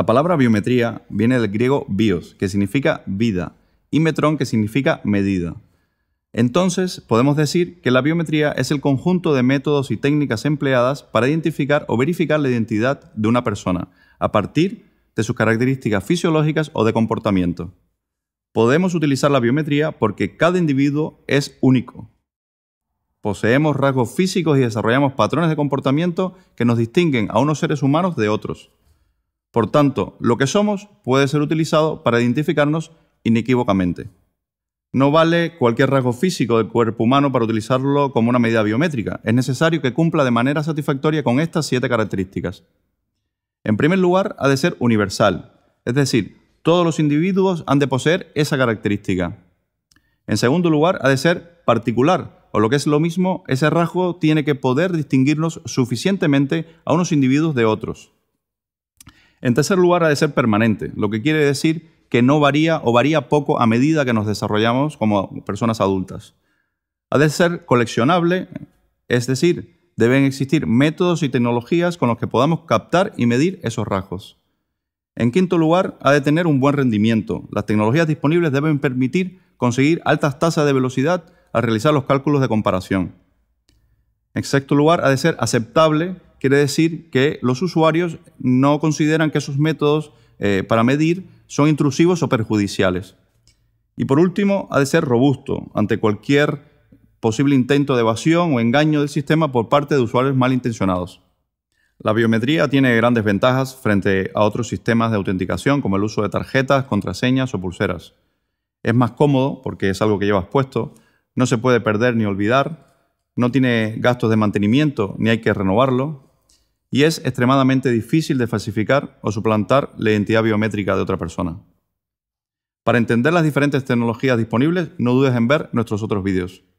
La palabra biometría viene del griego bios, que significa vida, y metrón, que significa medida. Entonces, podemos decir que la biometría es el conjunto de métodos y técnicas empleadas para identificar o verificar la identidad de una persona, a partir de sus características fisiológicas o de comportamiento. Podemos utilizar la biometría porque cada individuo es único. Poseemos rasgos físicos y desarrollamos patrones de comportamiento que nos distinguen a unos seres humanos de otros. Por tanto, lo que somos puede ser utilizado para identificarnos inequívocamente. No vale cualquier rasgo físico del cuerpo humano para utilizarlo como una medida biométrica. Es necesario que cumpla de manera satisfactoria con estas siete características. En primer lugar, ha de ser universal, es decir, todos los individuos han de poseer esa característica. En segundo lugar, ha de ser particular, o lo que es lo mismo, ese rasgo tiene que poder distinguirnos suficientemente a unos individuos de otros. En tercer lugar, ha de ser permanente, lo que quiere decir que no varía o varía poco a medida que nos desarrollamos como personas adultas. Ha de ser coleccionable, es decir, deben existir métodos y tecnologías con los que podamos captar y medir esos rasgos. En quinto lugar, ha de tener un buen rendimiento. Las tecnologías disponibles deben permitir conseguir altas tasas de velocidad al realizar los cálculos de comparación. En sexto lugar, ha de ser aceptable quiere decir que los usuarios no consideran que sus métodos eh, para medir son intrusivos o perjudiciales. Y por último, ha de ser robusto ante cualquier posible intento de evasión o engaño del sistema por parte de usuarios malintencionados. La biometría tiene grandes ventajas frente a otros sistemas de autenticación como el uso de tarjetas, contraseñas o pulseras. Es más cómodo porque es algo que llevas puesto, no se puede perder ni olvidar, no tiene gastos de mantenimiento ni hay que renovarlo, y es extremadamente difícil de falsificar o suplantar la identidad biométrica de otra persona. Para entender las diferentes tecnologías disponibles, no dudes en ver nuestros otros vídeos.